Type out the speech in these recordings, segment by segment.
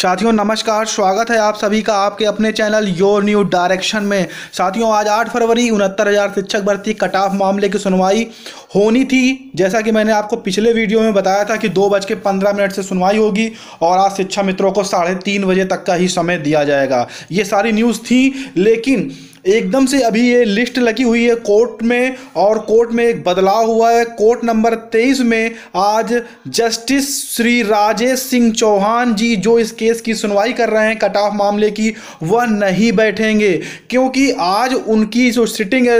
साथियों नमस्कार स्वागत है आप सभी का आपके अपने चैनल योर न्यू डायरेक्शन में साथियों आज 8 फरवरी उनहत्तर हज़ार शिक्षक भर्ती कट ऑफ मामले की सुनवाई होनी थी जैसा कि मैंने आपको पिछले वीडियो में बताया था कि दो बज के पंद्रह मिनट से सुनवाई होगी और आज शिक्षा मित्रों को साढ़े तीन बजे तक का ही समय दिया जाएगा ये सारी न्यूज़ थी लेकिन एकदम से अभी ये लिस्ट लगी हुई है कोर्ट में और कोर्ट में एक बदलाव हुआ है कोर्ट नंबर तेईस में आज जस्टिस श्री राजेश सिंह चौहान जी जो इस केस की सुनवाई कर रहे हैं कट ऑफ मामले की वह नहीं बैठेंगे क्योंकि आज उनकी जो सिटिंग है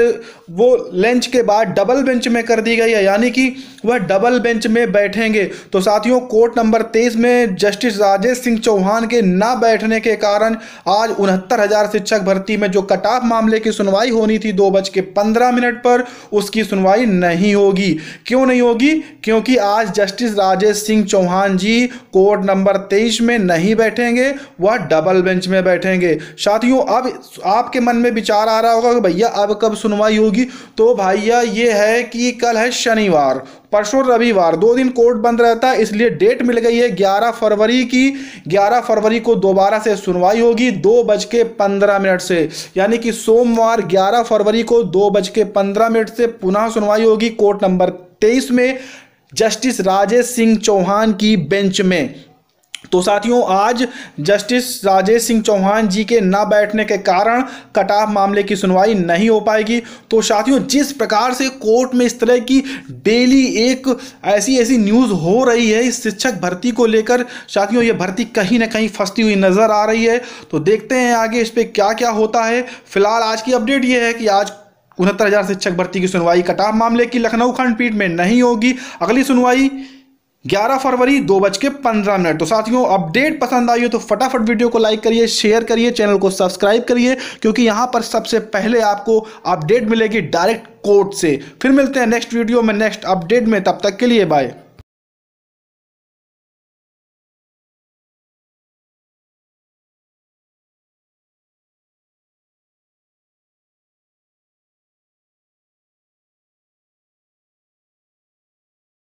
वो लंच के बाद डबल बेंच में कर दी गई है यानी कि वह डबल बेंच में बैठेंगे तो साथियों कोर्ट नंबर तेईस में जस्टिस राजेश सिंह चौहान के ना बैठने के कारण आज उनहत्तर हज़ार शिक्षक भर्ती में जो कट ऑफ मामले की सुनवाई होनी थी दो बज के पंद्रह मिनट पर उसकी सुनवाई नहीं होगी क्यों नहीं होगी क्योंकि आज justice Rajesh Singh Chauhan ji court number तेईस में नहीं बैठेंगे वह डबल बेंच में बैठेंगे साथियों अब आपके मन में विचार आ रहा होगा कि भैया अब कब सुनवाई होगी तो भैया ये है कि कल है शनिवार परसों रविवार दो दिन कोर्ट बंद रहता है इसलिए डेट मिल गई है 11 फरवरी की 11 फरवरी को दोबारा से सुनवाई होगी दो बज के पंद्रह मिनट से यानी कि सोमवार 11 फरवरी को दो बज के पंद्रह मिनट से पुनः सुनवाई होगी कोर्ट नंबर तेईस में जस्टिस राजेश सिंह चौहान की बेंच में तो साथियों आज जस्टिस राजेश सिंह चौहान जी के ना बैठने के कारण कटाफ मामले की सुनवाई नहीं हो पाएगी तो साथियों जिस प्रकार से कोर्ट में इस तरह की डेली एक ऐसी ऐसी न्यूज़ हो रही है इस शिक्षक भर्ती को लेकर साथियों ये भर्ती कहीं ना कहीं फंसती हुई नज़र आ रही है तो देखते हैं आगे इस पर क्या क्या होता है फिलहाल आज की अपडेट ये है कि आज उनहत्तर हज़ार शिक्षक भर्ती की सुनवाई कटाफ मामले की लखनऊ खंडपीठ में नहीं होगी अगली सुनवाई 11 फरवरी दो बज के पंद्रह मिनट तो साथियों अपडेट पसंद आई हो तो फटाफट वीडियो को लाइक करिए शेयर करिए चैनल को सब्सक्राइब करिए क्योंकि यहां पर सबसे पहले आपको अपडेट मिलेगी डायरेक्ट कोर्ट से फिर मिलते हैं नेक्स्ट वीडियो में नेक्स्ट अपडेट में तब तक के लिए बाय